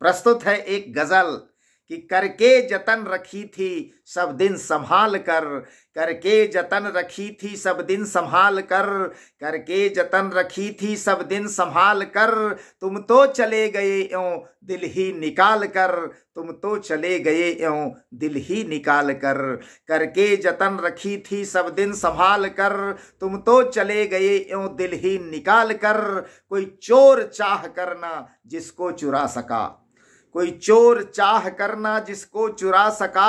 प्रस्तुत है एक गजल कि करके जतन रखी थी सब दिन संभाल कर करके जतन रखी थी सब दिन संभाल कर करके जतन रखी थी सब दिन संभाल कर तुम तो चले गए यों दिल ही निकाल कर तुम तो चले गए यों दिल ही निकाल कर करके जतन रखी थी सब दिन संभाल कर तुम तो चले गए यों दिल ही निकाल कर कोई चोर चाह करना जिसको चुरा सका कोई चोर चाह करना जिसको चुरा सका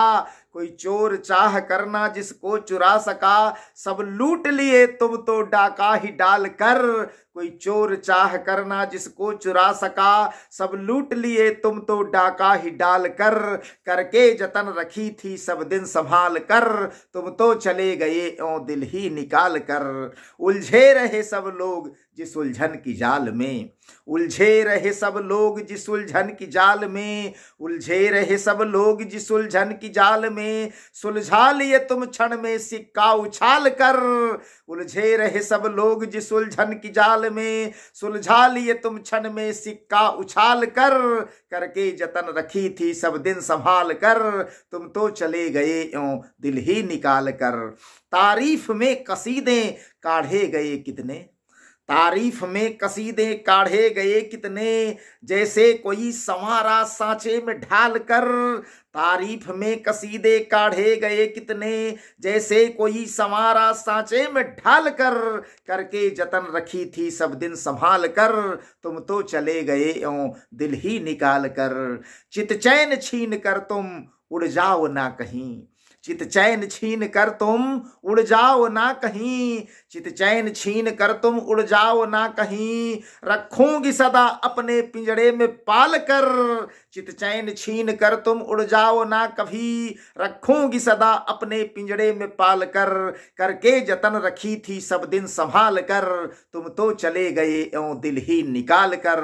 कोई चोर चाह करना जिसको चुरा सका सब लूट लिए तुम तो डाका ही डाल कर कोई चोर चाह करना जिसको चुरा सका सब लूट लिए तुम तो डाका ही डाल कर करके जतन रखी थी सब दिन संभाल कर तुम तो चले गए ओ दिल ही निकाल कर उलझे रहे सब लोग जिस उलझन की जाल में उलझे रहे सब लोग जिस उलझन की जाल में उलझे रहे सब लोग जिस उलझन की जाल में सुलझा लिए तुम क्षण में सिक्का उछाल कर उलझे रहे सब लोग जिस उलझन की जाल में सुलझा लिए तुम क्षण में सिक्का उछाल कर करके जतन रखी थी सब दिन संभाल कर तुम तो चले गए यूं दिल ही निकाल कर तारीफ में कसीदे काढ़े गए कितने तारीफ में कसीदे काढ़े गए कितने जैसे कोई संवारा सांचे में ढाल कर तारीफ में कसीदे काढ़े गए कितने जैसे कोई संवारा सांचे में ढाल कर करके जतन रखी थी सब दिन संभाल कर तुम तो चले गए ओ दिल ही निकाल कर चित चैन छीन कर तुम उड़ जाओ ना कहीं चित चैन छीन कर तुम उड़ जाओ ना कहीं चित चैन छीन कर तुम उड़ जाओ ना कहीं रखूंगी सदा अपने पिंजड़े में पाल कर चित चैन छीन कर तुम उड़ जाओ ना कभी रखूंगी सदा अपने पिंजड़े में पाल कर करके जतन रखी थी सब दिन संभाल कर तुम तो चले गए ओ दिल ही निकाल कर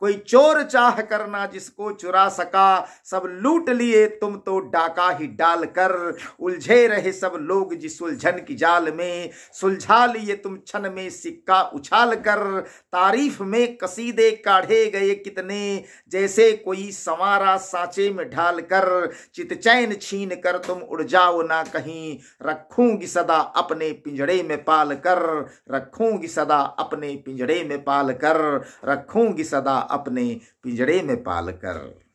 कोई चोर चाह करना जिसको चुरा सका सब लूट लिए तुम तो डाका ही डाल कर उलझे रहे सब लोग जिस उलझन की जाल में सुलझा लिए तुम छन में सिक्का उछाल कर तारीफ में कसीदे काढ़े गए कितने जैसे कोई संवारा सांचे में ढाल कर चित चैन छीन कर तुम उड़ जाओ ना कहीं रखूंगी सदा अपने पिंजड़े में पाल कर रखूंगी सदा अपने पिंजड़े में पाल कर रखूंगी सदा अपने पिंजड़े में पाल कर